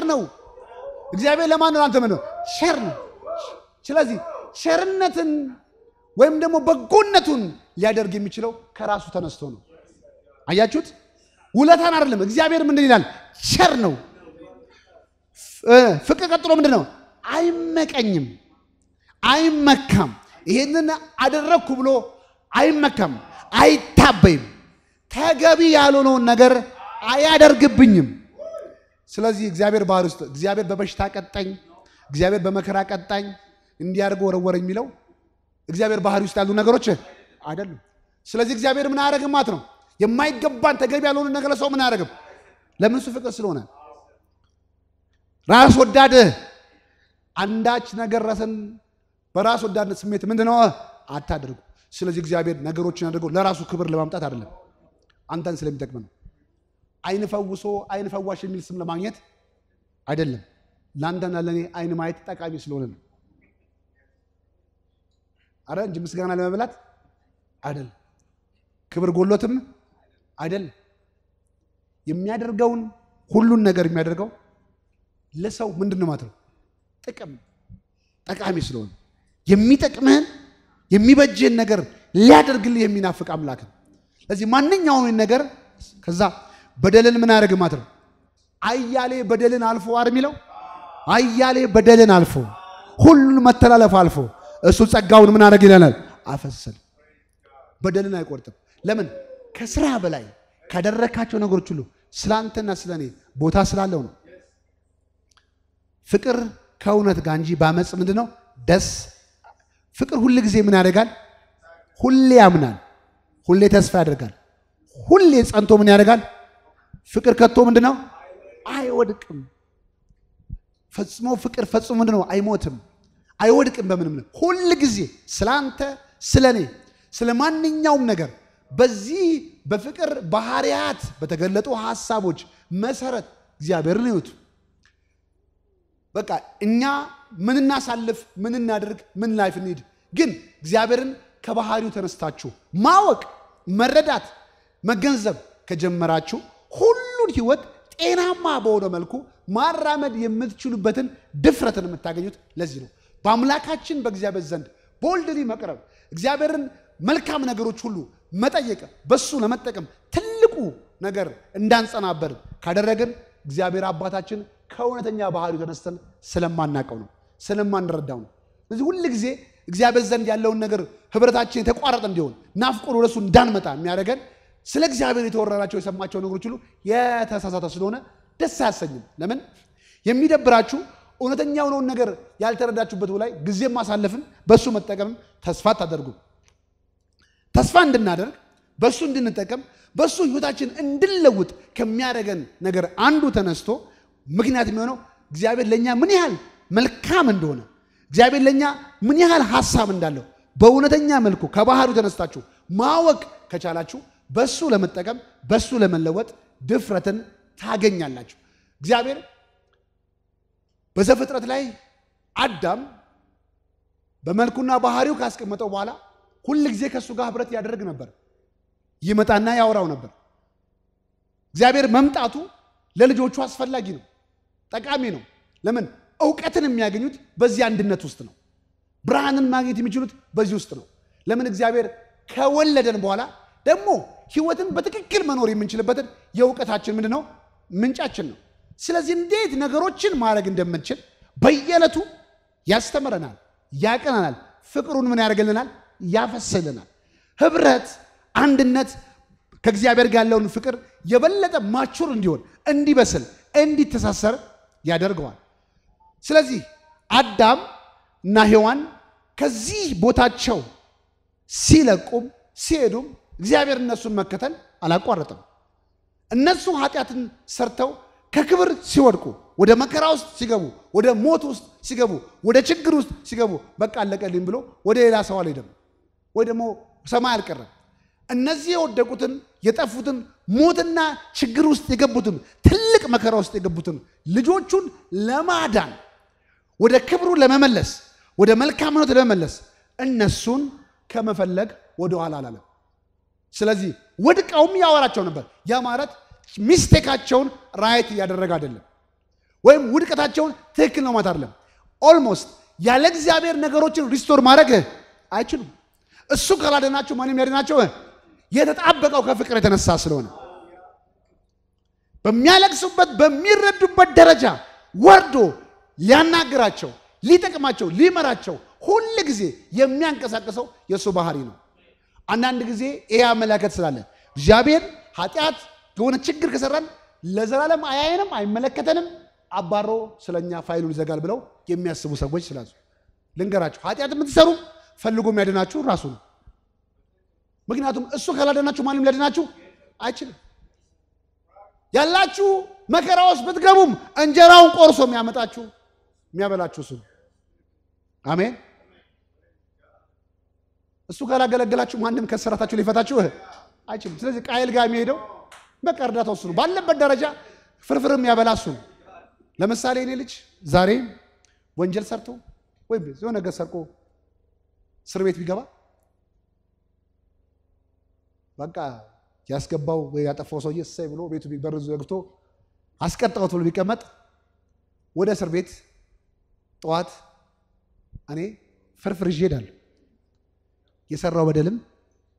ሸር ነው። እግዚአብሔር ለማን ነው? አንተ ነው? ሸር ነው። ስለዚህ ሸርነትን ወይም ደግሞ በጎነቱን ሊያደርግ የሚችለው ከራሱ ተነስቶ ነው። አያችሁት? ውለታን አይደለም። እግዚአብሔር ምንድን ይላል? ሸር ነው። ፍቅር ቀጥሎ ምንድን ነው? አይመቀኝም፣ አይመካም። ይህንን አደረግኩ ብሎ አይመካም፣ አይታበይም። ተገቢ ያልሆነውን ነገር አያደርግብኝም። ስለዚህ እግዚአብሔር ባህር ውስጥ እግዚአብሔር በበሽታ ቀጣኝ፣ እግዚአብሔር በመከራ ቀጣኝ፣ እንዲያደርገ ወረወረ የሚለው እግዚአብሔር ባህር ውስጥ ያሉ ነገሮች አይደሉም። ስለዚህ እግዚአብሔር ምን አያደርግም ማለት ነው። የማይገባን ተገቢ ያልሆነ ነገር ሰው ምን አያደርግም። ለምን? እሱ ፍቅር ስለሆነ ራስ ወዳድ አንዳች ነገር ራስን በራስ ወዳድነት ስሜት ምንድነው አታደርጉ። ስለዚህ እግዚአብሔር ነገሮችን አድርገው ለራሱ ክብር ለማምጣት አይደለም፣ አንተን ስለሚጠቅም ነው። አይን ፈውሶ አይን ፈዋሽ የሚል ስም ለማግኘት አይደለም። ለአንተና ለእኔ አይን ማየት ጠቃሚ ስለሆነ ነው። አረ እንጂ ምስጋና ለመብላት አይደለም። ክብር ጎሎትም አይደለም። የሚያደርገውን ሁሉን ነገር የሚያደርገው ለሰው ምንድን ነው ማለት ነው ጥቅም ጠቃሚ ስለሆነ የሚጠቅምህን የሚበጅህን ነገር ሊያደርግልህ የሚናፍቅ አምላክ ነው። ስለዚህ ማንኛውን ነገር ከዛ በደልን ምን አደረግ ማለት ነው? አያሌ በደልን አልፎ አይደል የሚለው? አያሌ በደልን አልፎ ሁሉን መተላለፍ አልፎ እሱ ጸጋውን ምን አደረግ ይለናል? አፈሰሰን። በደልን አይቆርጥም። ለምን? ከስራ በላይ ካደረካቸው ነገሮች ሁሉ ስላንተና ስለኔ ቦታ ስላለው ነው። ፍቅር ከእውነት ጋር እንጂ ባመፅ ምንድን ነው ደስ ፍቅር ሁል ጊዜ ምን ያደርጋል? ሁሌ ያምናል፣ ሁሌ ተስፋ ያደርጋል፣ ሁሌ ጸንቶ ምን ያደርጋል? ፍቅር ከቶ ምንድን ነው? አይወድቅም። ፈጽሞ ፍቅር ፈጽሞ ምንድን ነው? አይሞትም፣ አይወድቅም በምንም ነው። ሁል ጊዜ ስለ አንተ፣ ስለ እኔ፣ ስለ ማንኛውም ነገር በዚህ በፍቅር ባህሪያት በተገለጡ ሀሳቦች መሰረት እግዚአብሔርን ይዩት። በቃ እኛ ምን እናሳልፍ፣ ምን እናድርግ፣ ምን ላይፍ እንሂድ፣ ግን እግዚአብሔርን ከባህሪው ተነስታችሁ ማወቅ፣ መረዳት፣ መገንዘብ ከጀመራችሁ ሁሉን ህይወት ጤናማ በሆነ መልኩ ማራመድ የምትችሉበትን ድፍረትን የምታገኙት ለዚህ ነው። በአምላካችን በእግዚአብሔር ዘንድ ቦልድሊ መቅረብ፣ እግዚአብሔርን መልካም ነገሮች ሁሉ መጠየቅ፣ በሱ ለመጠቀም ትልቁ ነገር እንዳንጸናበር ካደረግን እግዚአብሔር አባታችን ከእውነተኛ ባህሪ ተነስተን ስለማናቀው ነው፣ ስለማንረዳው ነው። ስለዚህ ሁል ጊዜ እግዚአብሔር ዘንድ ያለውን ነገር ህብረታችን የተቋረጠ እንዲሆን ናፍቆን ወደሱ እንዳንመጣ የሚያደርገን ስለ እግዚአብሔር የተወረራቸው የሰማቸው ነገሮች ሁሉ የተሳሳተ ስለሆነ ደስ አያሰኝም። ለምን የሚደብራችሁ እውነተኛ የሆነውን ነገር ያልተረዳችሁበት ላይ ጊዜ ማሳለፍን በእሱ መጠቀምም ተስፋ ታደርጉ ተስፋ እንድናደርግ በእሱ እንድንጠቀም በእሱ ህይወታችን እንድንለውጥ ከሚያደርገን ነገር አንዱ ተነስቶ ምክንያት የሚሆነው እግዚአብሔር ለእኛ ምን ያህል መልካም እንደሆነ እግዚአብሔር ለእኛ ምን ያህል ሀሳብ እንዳለው በእውነተኛ መልኩ ከባህሩ ተነስታችሁ ማወቅ ከቻላችሁ በሱ ለመጠቀም በሱ ለመለወጥ ድፍረትን ታገኛላችሁ። እግዚአብሔር በዘፍጥረት ላይ አዳም በመልኩና ባህሪው ካስቀመጠው በኋላ ሁል ጊዜ ከእሱ ጋር ህብረት ያደርግ ነበር። ይመጣና ያወራው ነበር። እግዚአብሔር መምጣቱ ለልጆቹ አስፈላጊ ነው፣ ጠቃሚ ነው። ለምን? እውቀትን የሚያገኙት በዚህ አንድነት ውስጥ ነው። ብርሃንን ማግኘት የሚችሉት በዚህ ውስጥ ነው። ለምን? እግዚአብሔር ከወለደን በኋላ ደግሞ ህይወትን በትክክል መኖር የምንችልበትን የእውቀታችን ምንድን ነው ምንጫችን ነው። ስለዚህ እንዴት ነገሮችን ማድረግ እንደምንችል በየዕለቱ ያስተምረናል፣ ያቀናናል፣ ፍቅሩን ምን ያደርግልናል? ያፈስልናል። ህብረት፣ አንድነት ከእግዚአብሔር ጋር ያለውን ፍቅር የበለጠ ማቹር እንዲሆን፣ እንዲበስል፣ እንዲተሳሰር ያደርገዋል። ስለዚህ አዳም እና ሔዋን ከዚህ ቦታቸው ሲለቁም ሲሄዱም እግዚአብሔር እነሱን መከተል አላቋረጥም። እነሱ ኃጢአትን ሰርተው ከክብር ሲወድቁ፣ ወደ መከራ ውስጥ ሲገቡ፣ ወደ ሞት ውስጥ ሲገቡ፣ ወደ ችግር ውስጥ ሲገቡ በቃ አለቀልኝ ብሎ ወደ ሌላ ሰው አልሄደም ወይ ደግሞ ሰማይ አልቀረም። እነዚህ የወደቁትን የጠፉትን ሞትና ችግር ውስጥ የገቡትን ትልቅ መከራ ውስጥ የገቡትን ልጆቹን ለማዳን ወደ ክብሩ ለመመለስ ወደ መልካምነት ለመመለስ እነሱን ከመፈለግ ወደኋላ አላለም። ስለዚህ ወድቀውም ያወራቸው ነበር። ያ ማለት ሚስቴካቸውን ራይት እያደረገ አይደለም፣ ወይም ውድቀታቸውን ትክክል ነው ማለት አይደለም። ኦልሞስት ያለ እግዚአብሔር ነገሮችን ሪስቶር ማድረግ አይችሉም። እሱ ካላደናቸው ማንም ሊያድናቸው የተጣበቀው ከፍቅር የተነሳ ስለሆነ በሚያለቅሱበት በሚረዱበት ደረጃ ወርዶ ሊያናግራቸው፣ ሊጠቅማቸው፣ ሊመራቸው ሁል ጊዜ የሚያንቀሳቅሰው የእሱ ባህሪ ነው። አንዳንድ ጊዜ ይህ አመለካከት ስላለ እግዚአብሔር ኃጢአት የሆነ ችግር ከሰራን ለዘላለም አያየንም፣ አይመለከተንም፣ አባሮ ስለኛ ፋይሉን ይዘጋል ብለው የሚያስቡ ሰዎች ስላሉ ልንገራችሁ፣ ኃጢአት የምትሰሩ ፈልጎ የሚያድናችሁ ራሱ ነው። ምክንያቱም እሱ ካላደናችሁ ማንም ሊያድናችሁ አይችልም። ያላችሁ መከራ ውስጥ ብትገቡም እንጀራውን ቆርሶ የሚያመጣችሁ የሚያበላችሁ እሱ ነው። አሜን። እሱ ካላገለገላችሁ ማንም ከሰራታችሁ ሊፈታችሁ አይችልም። ስለዚህ ቃየል ጋር የሚሄደው በቃ እርዳታ እሱ ነው። ባለበት ደረጃ ፍርፍርም ያበላ እሱ ነው። ለምሳሌ እኔ ልጅ ዛሬ ወንጀል ሰርቶ ወይም የሆነ ነገር ሰርቆ እስር ቤት ቢገባ በቃ ያስገባው ወይ ያጠፋው ሰውዬ እሰይ ብሎ ቤቱ በር ዘግቶ አስቀጥሮት ብሎ ቢቀመጥ ወደ እስር ቤት ጠዋት እኔ ፍርፍር ይዤ እሄዳለሁ። የሰራው በደልም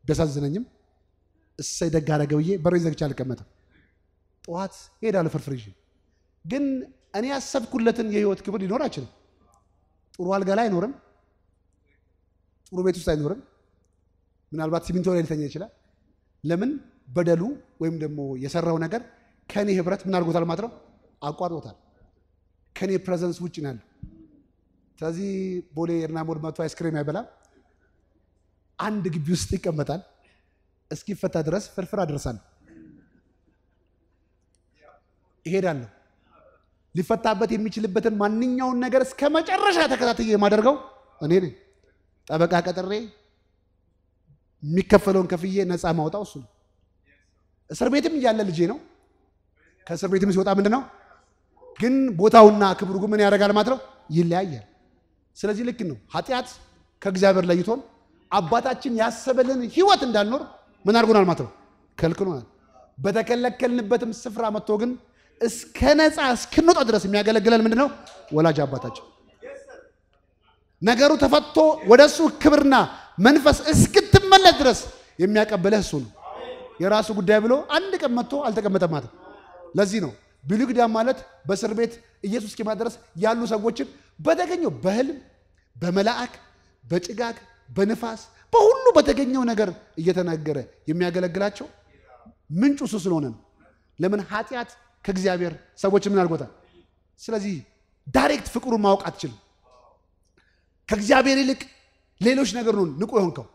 ቢያሳዝነኝም እሰይ ደግ አደረገ ብዬ በሬን ዘግቼ አልቀመጥም። ጠዋት እሄዳለሁ ፍርፍር ይዤ። ግን እኔ ያሰብኩለትን የህይወት ክብር ሊኖር አይችልም። ጥሩ አልጋ ላይ አይኖርም። ጥሩ ቤት ውስጥ አይኖርም። ምናልባት ሲሚንቶ ላይ ሊተኛ ይችላል። ለምን በደሉ ወይም ደግሞ የሰራው ነገር ከእኔ ህብረት ምን አድርጎታል ማለት ነው አቋርጦታል። ከእኔ ፕሬዘንስ ውጭ ነው ያለው። ስለዚህ ቦሌ ኤርናሞል መቶ አይስክሬም አይበላም። አንድ ግቢ ውስጥ ይቀመጣል። እስኪፈታ ድረስ ፍርፍር አደርሳለሁ፣ ይሄዳለሁ። ሊፈታበት የሚችልበትን ማንኛውን ነገር እስከ መጨረሻ ተከታትዬ የማደርገው እኔ ነኝ። ጠበቃ ቀጥሬ የሚከፈለውን ከፍዬ ነፃ ማውጣው እሱ ነው። እስር ቤትም እያለ ልጄ ነው። ከእስር ቤትም ሲወጣ ምንድን ነው ግን ቦታውና ክብሩ ግን ምን ያደርጋል ማለት ነው፣ ይለያያል። ስለዚህ ልክ ነው። ኃጢአት ከእግዚአብሔር ለይቶን አባታችን ያሰበልን ህይወት እንዳንኖር ምን አድርጎናል ማለት ነው? ከልክሎናል። በተከለከልንበትም ስፍራ መጥቶ ግን እስከ ነፃ እስክንወጣ ድረስ የሚያገለግለን ምንድን ነው? ወላጅ አባታችን። ነገሩ ተፈቶ ወደ እሱ ክብርና መንፈስ እስክትመለስ ድረስ የሚያቀበለህ እሱ ነው። የራሱ ጉዳይ ብሎ አንድ ቀን መጥቶ አልተቀመጠም ማለት ለዚህ ነው ብሉይ ኪዳን ማለት በእስር ቤት ኢየሱስ እስኪመጣ ድረስ ያሉ ሰዎችን በተገኘው በህልም በመላእክ በጭጋግ በንፋስ በሁሉ በተገኘው ነገር እየተናገረ የሚያገለግላቸው ምንጩ እሱ ስለሆነ ነው። ለምን ኃጢአት ከእግዚአብሔር ሰዎች ምን አድርጎታል? ስለዚህ ዳይሬክት ፍቅሩን ማወቅ አትችልም። ከእግዚአብሔር ይልቅ ሌሎች ነገር ነው ንቁ የሆንከው።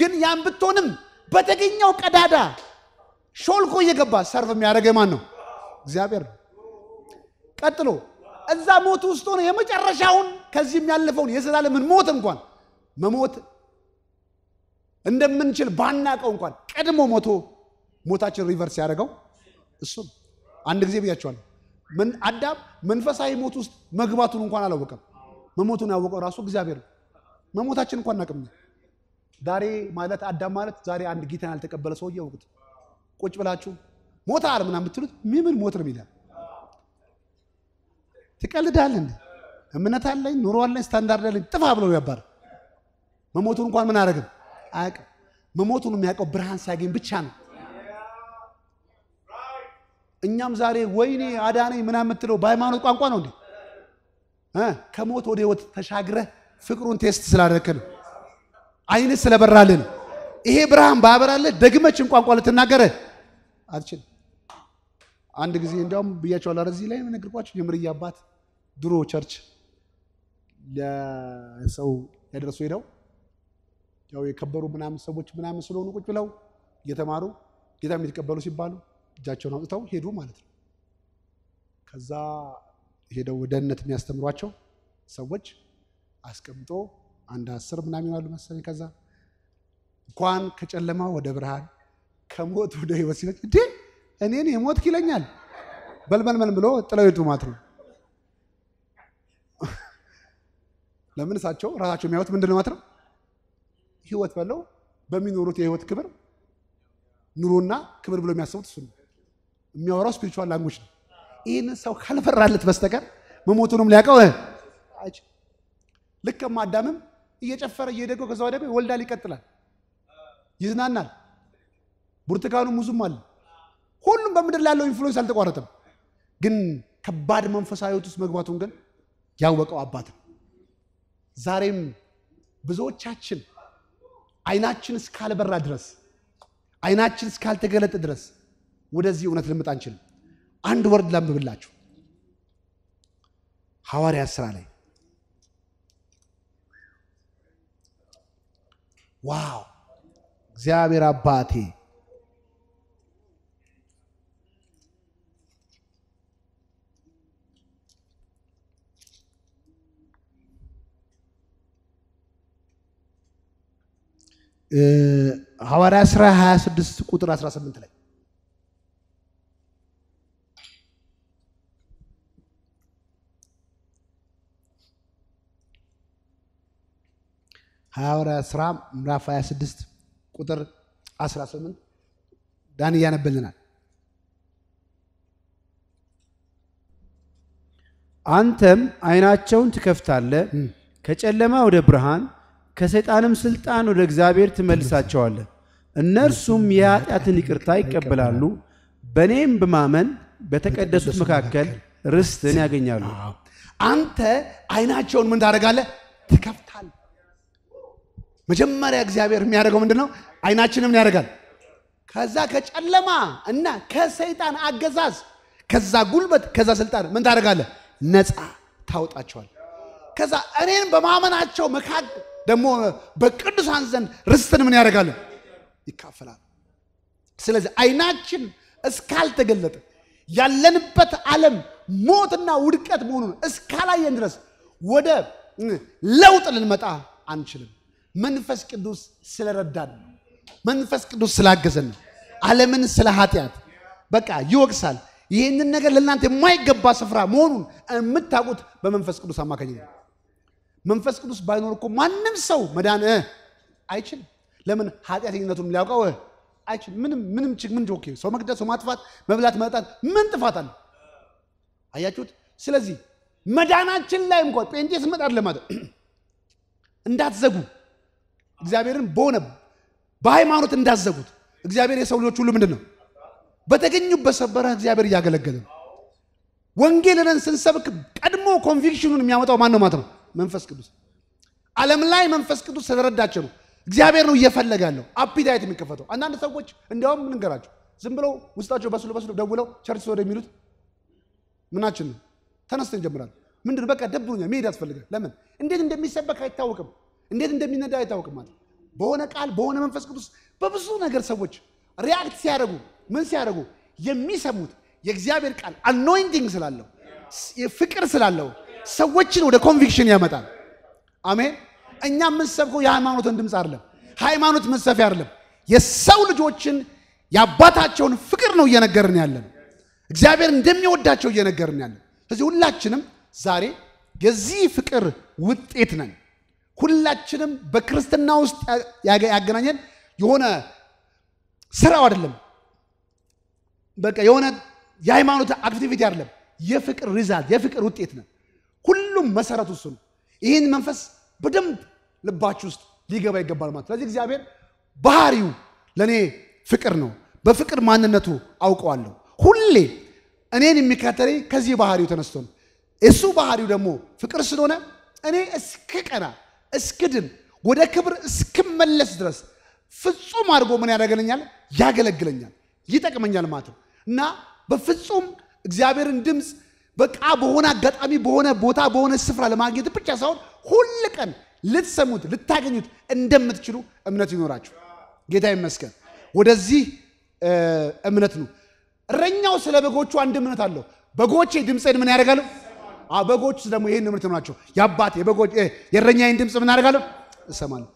ግን ያን ብትሆንም በተገኘው ቀዳዳ ሾልኮ እየገባ ሰርፍ የሚያደርገ ማን ነው? እግዚአብሔር ቀጥሎ እዛ ሞት ውስጥ ሆነ የመጨረሻውን ከዚህ የሚያልፈውን የዘላለምን ሞት እንኳን መሞት እንደምንችል ባናቀው እንኳን ቀድሞ ሞቶ ሞታችን ሪቨርስ ያደረገው ነው። አንድ ጊዜ ብያቸዋለሁ። አዳም መንፈሳዊ ሞት ውስጥ መግባቱን እንኳን አላወቀም። መሞቱን ያወቀው ራሱ እግዚአብሔር ነው። መሞታችን እንኳን አናቅም። ዛሬ ማለት አዳም ማለት ዛሬ አንድ ጌታን ያልተቀበለ ሰው እያወቁት ቁጭ ብላችሁ ሞታ አል ምናምን ብትሉት ሚምን ሞት ነው ይላል። ትቀልዳለህ። እምነት አለኝ ኑሮ አለኝ ስታንዳርድ አለኝ ጥፋ ብለው ያባራል። መሞቱን እንኳን ምን አደረግም አያውቅም። መሞቱን የሚያውቀው ብርሃን ሲያገኝ ብቻ ነው። እኛም ዛሬ ወይኔ አዳነኝ ምናምን የምትለው በሃይማኖት ቋንቋ ነው እንዴ? ከሞት ወደ ህይወት ተሻግረህ ፍቅሩን ቴስት ስላደረክ ነው። አይንህ ስለበራልን ይሄ ብርሃን ባበራለ ደግመችን ቋንቋ ልትናገረ አልችል። አንድ ጊዜ እንዲያውም ብያቸዋለሁ። እዚህ ላይ ነገርኳቸው። የምርያ አባት ድሮ ቸርች ለሰው ያደረሱ ሄደው ያው የከበሩ ምናምን ሰዎች ምናምን ስለሆኑ ቁጭ ብለው እየተማሩ ጌታ የሚትቀበሉ ሲባሉ እጃቸውን አውጥተው ሄዱ ማለት ነው። ከዛ ሄደው ደህንነት የሚያስተምሯቸው ሰዎች አስቀምጦ አንድ አስር ምናምን ይሆናሉ መሰለኝ። ከዛ እንኳን ከጨለማ ወደ ብርሃን ከሞት ወደ ህይወት ሲለች እንዴ እኔን የሞት ይለኛል በልመልመል ብሎ ጥለው ሄዱ ማለት ነው። ለምን እሳቸው ራሳቸው የሚያዩት ምንድን ነው ማለት ነው ህይወት በለው በሚኖሩት የህይወት ክብር ኑሮና ክብር ብሎ የሚያስቡት እሱ ነው። የሚያወራው ስፒሪቹዋል ላንጉጅ ነው። ይህንን ሰው ካልፈራለት በስተቀር መሞቱንም ሊያውቀው ልክ ማዳምም እየጨፈረ እየደገ ከዛ ወደ ይወልዳል፣ ይቀጥላል፣ ይዝናናል። ብርቱካኑ ሙዙም አለ። ሁሉም በምድር ላይ ያለው ኢንፍሉዌንስ አልተቋረጠም። ግን ከባድ መንፈሳዊ ህይወት ውስጥ መግባቱን ግን ያወቀው አባት ነው። ዛሬም ብዙዎቻችን አይናችን እስካልበራ ድረስ አይናችን እስካልተገለጠ ድረስ ወደዚህ እውነት ልንመጣ አንችልም። አንድ ወርድ ላንብብላችሁ። ሐዋርያት ሥራ ላይ ዋው! እግዚአብሔር አባቴ ሐዋርያ ሥራ 26 ቁጥር 18 ላይ ሐዋርያ ሥራ ምዕራፍ 26 ቁጥር 18 ዳን እያነበልናል። አንተም ዓይናቸውን ትከፍታለህ ከጨለማ ወደ ብርሃን ከሰይጣንም ስልጣን ወደ እግዚአብሔር ትመልሳቸዋለህ። እነርሱም የኃጢአትን ይቅርታ ይቀበላሉ፣ በእኔም በማመን በተቀደሱት መካከል ርስትን ያገኛሉ። አንተ አይናቸውን ምን ታደርጋለህ? ትከፍታል። መጀመሪያ እግዚአብሔር የሚያደርገው ምንድን ነው? አይናችንም ያደርጋል። ከዛ ከጨለማ እና ከሰይጣን አገዛዝ፣ ከዛ ጉልበት፣ ከዛ ስልጣን ምን ታደርጋለህ? ነፃ ታውጣቸዋል? ከዛ እኔን በማመናቸው መካከል ደግሞ በቅዱሳን ዘንድ ርስትን ምን ያደርጋል? ይካፈላል። ስለዚህ አይናችን እስካልተገለጠ ያለንበት ዓለም ሞትና ውድቀት መሆኑን እስካላየን ድረስ ወደ ለውጥ ልንመጣ አንችልም። መንፈስ ቅዱስ ስለረዳን ነው። መንፈስ ቅዱስ ስላገዘን ነው። ዓለምን ስለ ኃጢአት በቃ ይወቅሳል። ይህንን ነገር ለእናንተ የማይገባ ስፍራ መሆኑን የምታውቁት በመንፈስ ቅዱስ አማካኝ ነው። መንፈስ ቅዱስ ባይኖር እኮ ማንም ሰው መዳን አይችልም። ለምን ኃጢአተኝነቱን ሊያውቀው አይችልም። ምንም ምንም ችግ ምን ጆኬ ሰው መግደል፣ ሰው ማጥፋት፣ መብላት፣ መጠጣት ምን ጥፋት አለ? አያችሁት? ስለዚህ መዳናችን ላይ እንኳን ጴንጤ ስመጣር ለማለት እንዳትዘጉ እግዚአብሔርን በሆነ በሃይማኖት እንዳትዘጉት። እግዚአብሔር የሰው ልጆች ሁሉ ምንድን ነው በተገኙበት ሰበረ እግዚአብሔር እያገለገለ ነው። ወንጌልን ስንሰብክ ቀድሞ ኮንቪክሽኑን የሚያመጣው ማን ነው ማለት ነው መንፈስ ቅዱስ ዓለም ላይ መንፈስ ቅዱስ ስለረዳቸው ነው። እግዚአብሔር ነው እየፈለገ ያለው አፒታይት የሚከፈተው። አንዳንድ ሰዎች እንዲያውም ምንገራቸው ዝም ብለው ውስጣቸው በስሎ በስሎ ደውለው ቸርች ወደ የሚሉት ምናችን ነው ተነስተን እንጀምራለን። ምንድን በቃ ደብሮኛል፣ መሄድ ያስፈልጋል። ለምን እንዴት እንደሚሰበክ አይታወቅም፣ እንዴት እንደሚነዳ አይታወቅም። ማለት በሆነ ቃል በሆነ መንፈስ ቅዱስ በብዙ ነገር ሰዎች ሪያክት ሲያደርጉ ምን ሲያደርጉ የሚሰሙት የእግዚአብሔር ቃል አኖይንቲንግ ስላለው ፍቅር ስላለው ሰዎችን ወደ ኮንቪክሽን ያመጣል። አሜን። እኛ የምንሰብከው የሃይማኖትን ድምፅ አይደለም፣ ሃይማኖት መሰፊያ አይደለም። የሰው ልጆችን የአባታቸውን ፍቅር ነው እየነገርን ያለን፣ እግዚአብሔር እንደሚወዳቸው እየነገርን ያለን። ስለዚህ ሁላችንም ዛሬ የዚህ ፍቅር ውጤት ነን። ሁላችንም በክርስትና ውስጥ ያገናኘን የሆነ ስራው አይደለም፣ በቃ የሆነ የሃይማኖት አክቲቪቲ አይደለም። የፍቅር ሪዛልት የፍቅር ውጤት ነን። ሁሉም መሰረቱ እሱ ነው። ይህን መንፈስ በደንብ ልባች ውስጥ ሊገባ ይገባል ማለት። ስለዚህ እግዚአብሔር ባህሪው ለእኔ ፍቅር ነው። በፍቅር ማንነቱ አውቀዋለሁ። ሁሌ እኔን የሚከተለኝ ከዚህ ባህሪው ተነስቶ ነው። እሱ ባህሪው ደግሞ ፍቅር ስለሆነ እኔ እስክቀና እስክድን ወደ ክብር እስክመለስ ድረስ ፍጹም አድርጎ ምን ያደርገኛል? ያገለግለኛል፣ ይጠቅመኛል ማለት ነው እና በፍጹም እግዚአብሔርን ድምፅ በቃ በሆነ አጋጣሚ በሆነ ቦታ በሆነ ስፍራ ለማግኘት ብቻ ሳይሆን ሁል ቀን ልትሰሙት ልታገኙት እንደምትችሉ እምነት ይኖራችሁ። ጌታ ይመስገን። ወደዚህ እምነት ነው። እረኛው ስለ በጎቹ አንድ እምነት አለው። በጎቼ ድምፅን ምን ያደርጋሉ? በጎች ደግሞ ይህን እምነት ይኖራቸው የአባት የእረኛዬን ድምፅ ምን ያደርጋሉ? እሰማለሁ።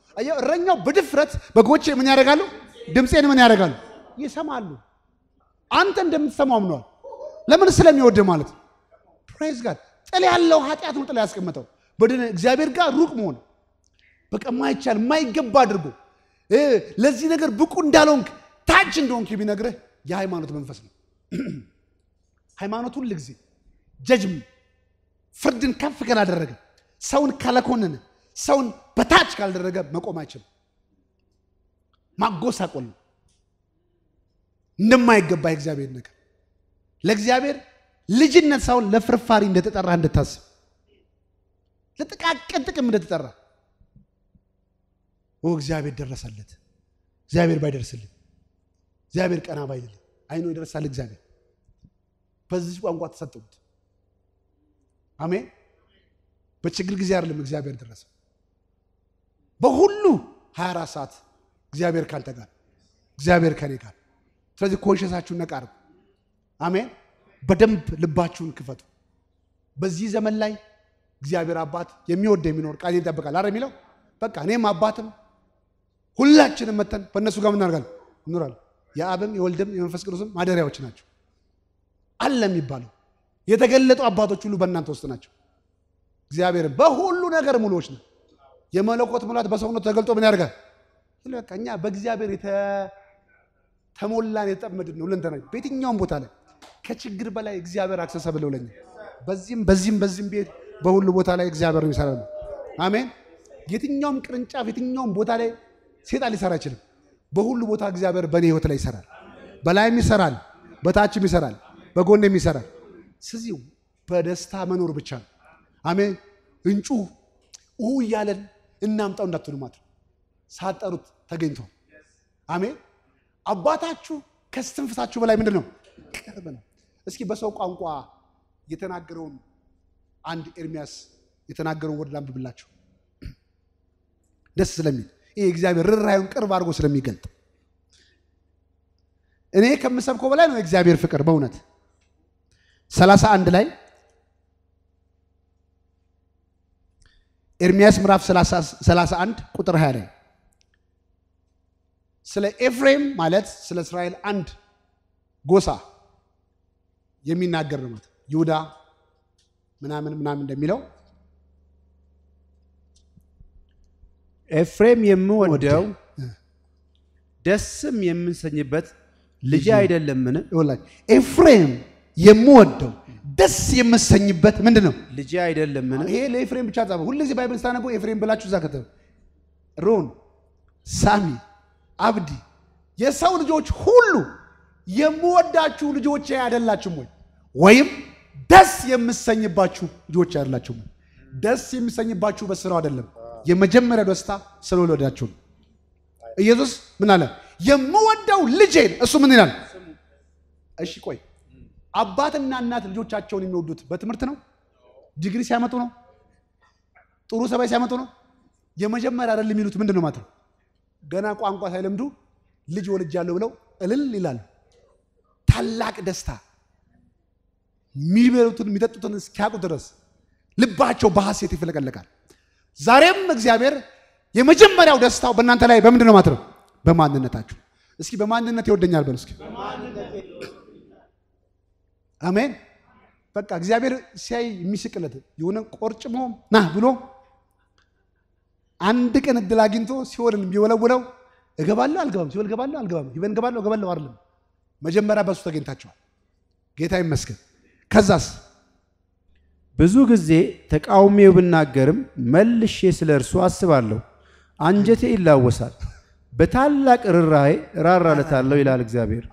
እረኛው በድፍረት በጎቼ ምን ያደርጋሉ? ድምፄን ምን ያደርጋሉ? ይሰማሉ። አንተ እንደምትሰማው አምነዋል። ለምን ስለሚወድ ማለት ነው። ፕሬዝ ጋድ ጥል ያለው ኃጢአት ነው ጥላ ያስቀመጠው። በደን እግዚአብሔር ጋር ሩቅ መሆን በቃ ማይቻል ማይገባ አድርጎ ለዚህ ነገር ብቁ እንዳልሆንክ ታች እንደሆንክ ቢነግርህ የሃይማኖት መንፈስ ነው። ሃይማኖት ሁል ጊዜ ጀጅም ፍርድን ከፍ ካላደረገ ሰውን ካለኮነነ ሰውን በታች ካልደረገ መቆም አይችልም። ማጎሳቆል እንደማይገባ የእግዚአብሔር ነገር ለእግዚአብሔር ልጅነት ሳይሆን ለፍርፋሪ እንደተጠራ እንድታስብ፣ ለጥቃቅን ጥቅም እንደተጠራ እግዚአብሔር ደረሰለት። እግዚአብሔር ባይደርስልኝ፣ እግዚአብሔር ቀና ባይልኝ፣ አይኖ ይደርሳል። እግዚአብሔር በዚህ ቋንቋ ተሰጥሙት። አሜን። በችግር ጊዜ አይደለም እግዚአብሔር ደረሰ። በሁሉ 24 ሰዓት እግዚአብሔር ካንተ ጋር፣ እግዚአብሔር ከኔ ጋር። ስለዚህ ኮንሽሳችሁን ነቃ አሜን። በደንብ ልባችሁን ክፈቱ። በዚህ ዘመን ላይ እግዚአብሔር አባት የሚወድ የሚኖር ቃል ይጠብቃል። አረ የሚለው በቃ እኔም አባትም ሁላችንም መተን በእነሱ ጋር ምናርጋል እንኖራለን። የአብም የወልድም የመንፈስ ቅዱስም ማደሪያዎች ናቸው አለ የሚባለው። የተገለጡ አባቶች ሁሉ በእናንተ ውስጥ ናቸው። እግዚአብሔር በሁሉ ነገር ሙሉዎች ነው። የመለኮት ሙላት በሰውነቱ ተገልጦ ምን ያደርጋል? በቃ እኛ በእግዚአብሔር ተሞላን የተጠመድን ነው። ለንተና በየትኛውም ቦታ ላይ ከችግር በላይ እግዚአብሔር አክሰሰብል ለኛ በዚህም በዚህም በዚህም ቤት በሁሉ ቦታ ላይ እግዚአብሔር ይሰራል። አሜን። የትኛውም ቅርንጫፍ የትኛውም ቦታ ላይ ሴጣን ሊሰራ አይችልም። በሁሉ ቦታ እግዚአብሔር በእኔ ህይወት ላይ ይሰራል። በላይም ይሰራል፣ በታችም ይሰራል፣ በጎንም ይሰራል። ስለዚህ በደስታ መኖር ብቻ ነው። አሜን። እንጩ ኡ እያለን እናምጣው እንዳትሉ ማለት ነው። ሳጠሩት ተገኝቷል። አሜን። አባታችሁ ከስትንፍሳችሁ በላይ ምንድን ነው? ቅርብ ነው። እስኪ በሰው ቋንቋ የተናገረውን አንድ ኤርሚያስ የተናገረውን ወደ ላንብብላቸው ደስ ስለሚል ይህ እግዚአብሔር ርራዩን ቅርብ አድርጎ ስለሚገልጥ እኔ ከምሰብከው በላይ ነው የእግዚአብሔር ፍቅር በእውነት ሰላሳ አንድ ላይ ኤርሚያስ ምዕራፍ 31 ቁጥር 20 ላይ ስለ ኤፍሬም ማለት ስለ እስራኤል አንድ ጎሳ የሚናገር ነው ይሁዳ ምናምን ምናምን እንደሚለው ኤፍሬም የምወደው ደስም የምንሰኝበት ልጅ አይደለምን? ኤፍሬም የምወደው ደስ የምሰኝበት ምንድን ነው ልጅ አይደለምን? ይሄ ለኤፍሬም ብቻ ጻፈ። ሁልጊዜ ባይብል ስታነቡ ኤፍሬም ብላችሁ እዛ ከተ ሮን፣ ሳሚ፣ አብዲ የሰው ልጆች ሁሉ የምወዳችሁ ልጆቼ አይደላችሁም ወይ? ወይም ደስ የምሰኝባችሁ ልጆቼ አይደላችሁም? ደስ የምሰኝባችሁ በስራው አይደለም፣ የመጀመሪያ ደስታ ስለወለዳችሁ ነው። ኢየሱስ ምን አለ? የምወደው ልጄን እሱ ምን ይላል? እሺ ቆይ አባትና እናት ልጆቻቸውን የሚወዱት በትምህርት ነው? ዲግሪ ሲያመጡ ነው? ጥሩ ሰባይ ሲያመጡ ነው? የመጀመሪያ አይደል የሚሉት ምንድን ነው ማለት ነው? ገና ቋንቋ ሳይለምዱ ልጅ ወልጃለሁ ብለው እልል ይላሉ። ታላቅ ደስታ የሚበሉትን የሚጠጡትን እስኪያውቁ ድረስ ልባቸው በሐሴት ይፈለቀለቃል። ዛሬም እግዚአብሔር የመጀመሪያው ደስታው በእናንተ ላይ በምንድን ነው ማለት በማንነታችሁ። እስኪ በማንነት ይወደኛል በሉ እስኪ። አሜን። በቃ እግዚአብሔር ሲያይ የሚስቅለት የሆነ ቆርጭሞ ና ብሎ አንድ ቀን እድል አግኝቶ ሲኦልን የሚወለውለው እገባለሁ አልገባም፣ ሲኦል እገባለሁ አልገባም፣ ይበን እገባለሁ እገባለሁ አይደለም መጀመሪያ በእሱ ተገኝታቸዋል። ጌታ ይመስገን። ከዛስ ብዙ ጊዜ ተቃውሜው ብናገርም መልሼ ስለ እርሱ አስባለሁ፣ አንጀቴ ይላወሳል። በታላቅ ርኅራኄ ራራለታለሁ ይላል እግዚአብሔር።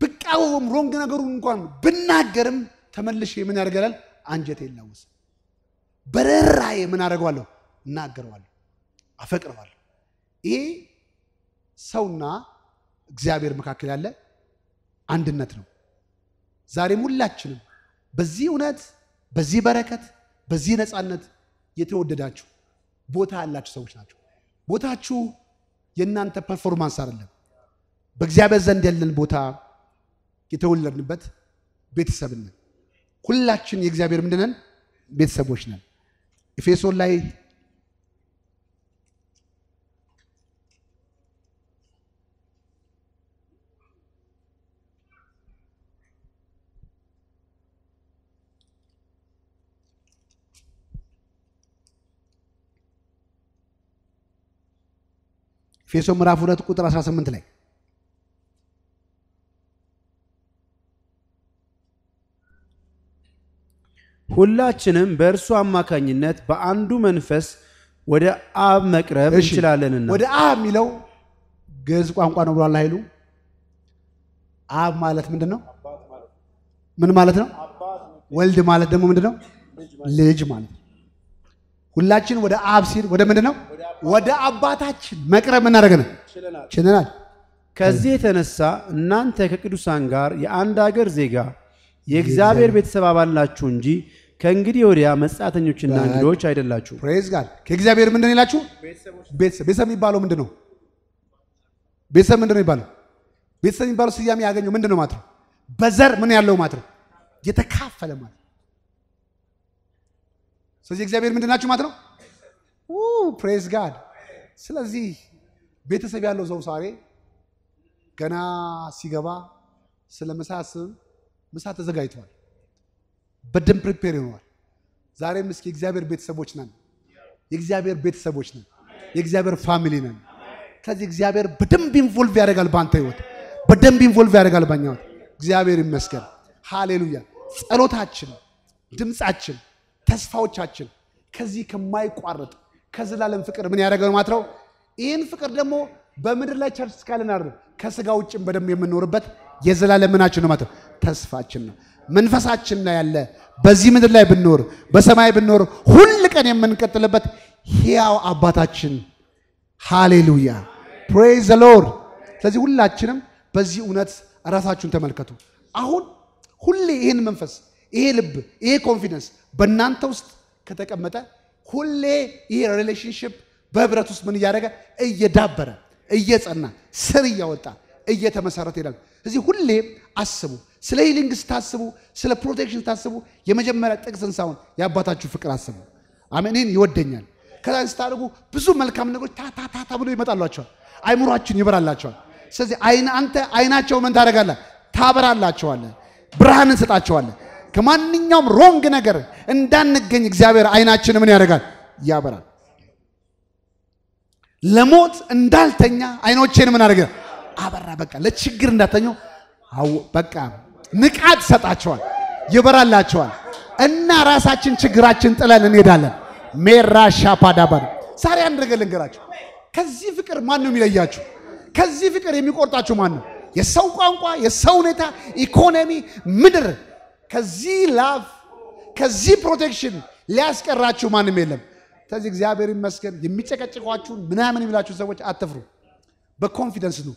ብቃወም ሮንግ ነገሩን እንኳን ብናገርም ተመልሼ ምን ያደርገላል? አንጀቴ ይላወሳል። በርኅራኄ ምን አደርገዋለሁ? እናገረዋለሁ፣ አፈቅረዋለሁ። ይሄ ሰውና እግዚአብሔር መካከል ያለ አንድነት ነው። ዛሬም ሁላችንም በዚህ እውነት፣ በዚህ በረከት፣ በዚህ ነፃነት የተወደዳችሁ ቦታ ያላችሁ ሰዎች ናቸው። ቦታችሁ የእናንተ ፐርፎርማንስ አይደለም። በእግዚአብሔር ዘንድ ያለን ቦታ የተወለድንበት ቤተሰብን ሁላችን የእግዚአብሔር ምንድነን ቤተሰቦች ነን። ኤፌሶን ላይ ኤፌሶ ምዕራፍ 2 ቁጥር 18 ላይ ሁላችንም በእርሱ አማካኝነት በአንዱ መንፈስ ወደ አብ መቅረብ እንችላለንና ወደ አብ የሚለው ግዕዝ ቋንቋ ነው ብሏል ኃይሉ አብ ማለት ምንድን ነው ምን ማለት ነው ወልድ ማለት ደግሞ ምንድን ነው ልጅ ማለት ሁላችን ወደ አብ ሲል ወደ ምንድን ነው ወደ አባታችን መቅረብ ምናደረግነ ችለናል። ከዚህ የተነሳ እናንተ ከቅዱሳን ጋር የአንድ አገር ዜጋ የእግዚአብሔር ቤተሰብ አባል እንጂ ከእንግዲህ ወዲያ መጻተኞችና እንግዶች አይደላችሁ። ፕሬዝ ጋር ከእግዚአብሔር ምንድን ይላችሁ? ቤተሰብ የሚባለው ምንድን ነው? ቤተሰብ ምንድን ነው ይባለው? ቤተሰብ የሚባለው ስያሜ ያገኘው ምንድን ነው ማለት ነው? በዘር ምን ያለው ማለት ነው? የተካፈለ ማለት ነው። ስለዚህ እግዚአብሔር ምንድን ናችሁ ማለት ነው ፕሬዝ ጋድ። ስለዚህ ቤተሰብ ያለው ሰው ዛሬ ገና ሲገባ ስለ ምሳ ስብ ምሳ ተዘጋጅተዋል፣ በደንብ ፕሪፔር ይሆነዋል ዛሬም እስኪ የእግዚአብሔር ቤተሰቦች ነን፣ የእግዚአብሔር ቤተሰቦች ነን፣ የእግዚአብሔር ፋሚሊ ነን። ስለዚህ እግዚአብሔር በደንብ ኢንቮልቭ ያደርጋል በአንተ ህይወት፣ በደንብ ኢንቮልቭ ያደርጋል ባኛወት ህይወት። እግዚአብሔር ይመስገን። ሃሌሉያ። ጸሎታችን፣ ድምፃችን፣ ተስፋዎቻችን ከዚህ ከማይቋረጥ ከዘላለም ፍቅር ምን ያደረገ ነው ማለት ነው። ይህን ፍቅር ደግሞ በምድር ላይ ቸርች እስካለን አይደል ከስጋ ውጭም በደም የምንኖርበት የዘላለም ምናችን ነው ማለት ነው። ተስፋችን ነው፣ መንፈሳችን ነው ያለ በዚህ ምድር ላይ ብንኖር በሰማይ ብንኖር ሁል ቀን የምንቀጥልበት ሕያው አባታችን። ሃሌሉያ ፕሬዝ ዘ ሎርድ። ስለዚህ ሁላችንም በዚህ እውነት ራሳችሁን ተመልከቱ። አሁን ሁሌ ይህን መንፈስ ይሄ ልብ ይሄ ኮንፊደንስ በእናንተ ውስጥ ከተቀመጠ ሁሌ ይሄ ሪሌሽንሽፕ በህብረት ውስጥ ምን እያደረገ እየዳበረ እየጸና ስር እያወጣ እየተመሰረተ ይላል። እዚህ ሁሌ አስቡ፣ ስለ ሂሊንግ ስታስቡ፣ ስለ ፕሮቴክሽን ስታስቡ የመጀመሪያ ጥቅስን ሳይሆን የአባታችሁ ፍቅር አስቡ። አሜን። ይህን ይወደኛል። ከዛ ስታደርጉ ብዙ መልካም ነገሮች ታታታታ ብሎ ይመጣሏቸዋል። አይምሮችን ይበራላቸዋል። ስለዚህ አንተ አይናቸው ምን ታደርጋለህ? ታበራላቸዋለህ። ብርሃን እንሰጣቸዋለን። ከማንኛውም ሮንግ ነገር እንዳንገኝ እግዚአብሔር አይናችን ምን ያደርጋል? ያበራል። ለሞት እንዳልተኛ አይኖቼን ምን አደረገ? አበራ። በቃ ለችግር እንዳልተኛ በቃ ንቃት ሰጣቸዋል፣ ይበራላቸዋል። እና ራሳችን ችግራችን ጥለን እንሄዳለን። ሜራ ሻፓዳባን ዛሬ አንድ ነገር ልንገራችሁ። ከዚህ ፍቅር ማን ነው የሚለያችሁ? ከዚህ ፍቅር የሚቆርጣችሁ ማን ነው? የሰው ቋንቋ፣ የሰው ሁኔታ፣ ኢኮኖሚ፣ ምድር ከዚህ ላቭ ከዚህ ፕሮቴክሽን ሊያስቀራችሁ ማንም የለም። ስለዚህ እግዚአብሔር ይመስገን። የሚጨቀጭቋችሁን ምናምን የሚላችሁ ሰዎች አትፍሩ፣ በኮንፊደንስ ነው።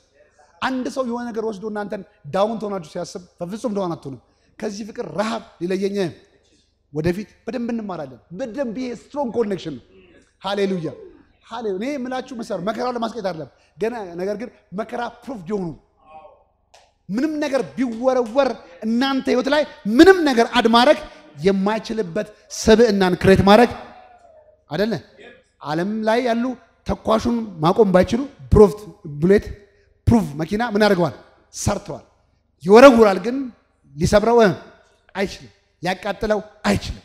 አንድ ሰው የሆነ ነገር ወስዶ እናንተን ዳውን ትሆናችሁ ሲያስብ በፍጹም ዳውን አትሆንም። ከዚህ ፍቅር ረሃብ ሊለየኝ ወደፊት በደንብ እንማራለን። በደንብ ይሄ ስትሮንግ ኮኔክሽን ነው። ሃሌሉያ ሃሌሉያ። እኔ የምላችሁ መሰር መከራውን ለማስቀየት አይደለም ገና ነገር ግን መከራ ፕሩፍ የሆኑ ምንም ነገር ቢወረወር እናንተ ህይወት ላይ ምንም ነገር አድ ማድረግ የማይችልበት ስብዕናን ክሬት ማድረግ አደለ። ዓለም ላይ ያሉ ተኳሹን ማቆም ባይችሉ ፕሮፍት ቡሌት ፕሩቭ መኪና ምን አድርገዋል? ሰርተዋል። ይወረውራል፣ ግን ሊሰብረው አይችልም። ሊያቃጥለው አይችልም።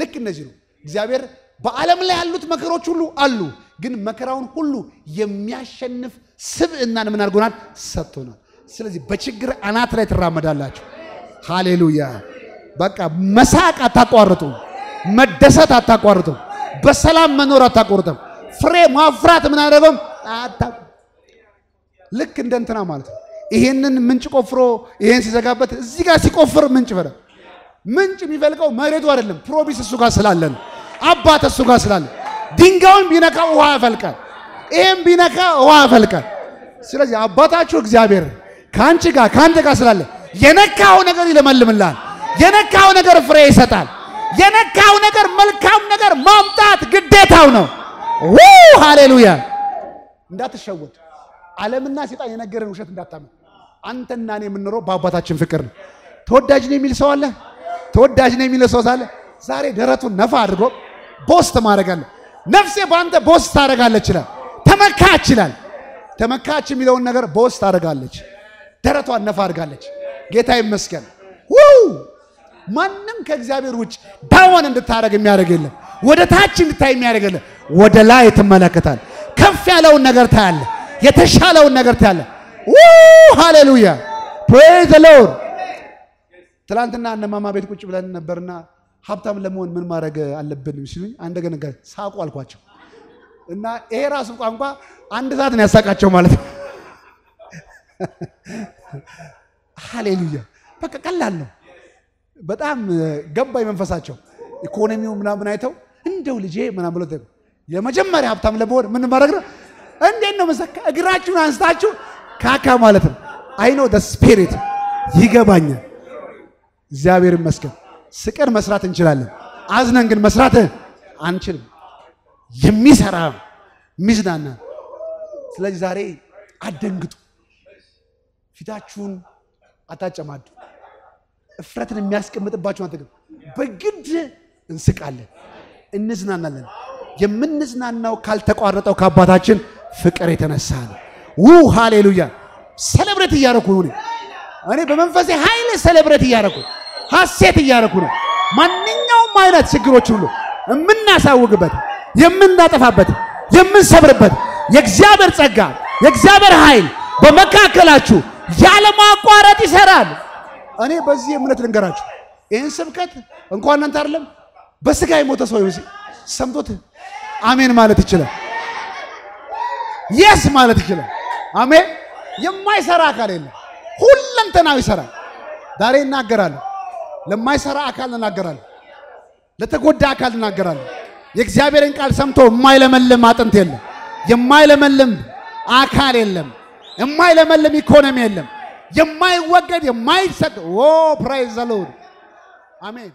ልክ እነዚህ ነው እግዚአብሔር በዓለም ላይ ያሉት መከሮች ሁሉ አሉ፣ ግን መከራውን ሁሉ የሚያሸንፍ ስብዕናን ምን አድርጎናል? ሰጥቶናል። ስለዚህ በችግር አናት ላይ ትራመዳላችሁ። ሃሌሉያ። በቃ መሳቅ አታቋርጡ፣ መደሰት አታቋርጡ፣ በሰላም መኖር አታቋርጡም። ፍሬ ማፍራት ምን አታ ልክ እንደ እንትና ማለት ነው። ይሄንን ምንጭ ቆፍሮ ይሄን ሲዘጋበት እዚህ ጋር ሲቆፍር ምንጭ ፈረ ምንጭ የሚፈልቀው መሬቱ አይደለም። ፕሮሚስ እሱ ጋር ስላለን አባት እሱ ጋር ስላለን ድንጋዩን ቢነካ ውሃ ያፈልቃል። ይሄም ቢነካ ውሃ ያፈልቃል። ስለዚህ አባታችሁ እግዚአብሔር ከአንቺ ጋር ከአንተ ጋር ስላለ የነካው ነገር ይለመልምላል። የነካው ነገር ፍሬ ይሰጣል። የነካው ነገር መልካም ነገር ማምጣት ግዴታው ነው። ው ሃሌሉያ! እንዳትሸወድ። ዓለምና ሴጣን የነገረን ውሸት እንዳታምን። አንተና እኔ የምንኖረው በአባታችን ፍቅር ነው። ተወዳጅ ነው የሚል ሰው አለ። ተወዳጅ ነው የሚል ሰው አለ። ዛሬ ደረቱን ነፋ አድርጎ ቦስት ትማረጋለህ። ነፍሴ በአንተ ቦስት ታደርጋለች ይላል። ተመካች ይላል። ተመካች የሚለውን ነገር ቦስት ታደርጋለች። ደረቷን ነፋ አድርጋለች። ጌታ ይመስገን። ማንም ከእግዚአብሔር ውጭ ዳዋን እንድታረግ የሚያደርግ የለም። ወደ ታች እንድታይ የሚያደርግ የለም። ወደ ላይ ትመለከታል። ከፍ ያለውን ነገር ታያለ። የተሻለውን ነገር ታያለ። ሃሌሉያ ፕሬዝ ሎርድ። ትናንትና እነማማ ቤት ቁጭ ብለን ነበርና ሀብታም ለመሆን ምን ማድረግ አለብን ሲሉኝ አንደገ ነገር ሳቁ አልኳቸው እና ይሄ ራሱ ቋንቋ አንድ ሰዓት ነው ያሳቃቸው ማለት ነው። ሃሌሉያ። በቃ ቀላል ነው። በጣም ገባኝ መንፈሳቸው። ኢኮኖሚው ምናምን አይተው እንደው ልጄ ምናምን ብሎ የመጀመሪያ ሀብታም ለመሆን ምን ማድረግ ነው? እንዴት ነው መሰ እግራችሁን አንስታችሁ ካካ ማለት ነው። አይ ኖ ስፒሪት ይገባኛል። እግዚአብሔር ይመስገን። ስቅር መስራት እንችላለን፣ አዝነን ግን መስራት አንችልም። የሚሰራ ሚዝናና። ስለዚህ ዛሬ አደንግጡ። ፊታችሁን አታጨማዱ። እፍረትን የሚያስቀምጥባችሁን አትግ በግድ እንስቃለን፣ እንዝናናለን። የምንዝናናው ካልተቋረጠው ከአባታችን ፍቅር የተነሳ ነው። ው ሃሌሉያ! ሰለብሬት እያረኩ ነው እኔ በመንፈሴ ኃይል ሰለብሬት እያደረኩ ሀሴት እያረኩ ነው። ማንኛውም አይነት ችግሮች ሁሉ የምናሳውግበት፣ የምናጠፋበት፣ የምንሰብርበት የእግዚአብሔር ጸጋ የእግዚአብሔር ኃይል በመካከላችሁ ያለማቋረጥ ይሰራል። እኔ በዚህ እምነት ልንገራችሁ፣ ይህን ስብከት እንኳን እናንተ አይደለም በስጋ የሞተ ሰው ሰምቶት አሜን ማለት ይችላል። የስ ማለት ይችላል። አሜን። የማይሰራ አካል የለም። ሁለንተናው ይሰራል። ዛሬ እናገራለሁ። ለማይሰራ አካል እናገራለሁ። ለተጎዳ አካል እናገራለሁ። የእግዚአብሔርን ቃል ሰምቶ የማይለመልም አጥንት የለም። የማይለመልም አካል የለም። የማይለመልም ኢኮኖሚ የለም። የማይወገድ የማይሰጥ ኦ ፕራይዝ ዘ ሎርድ አሜን።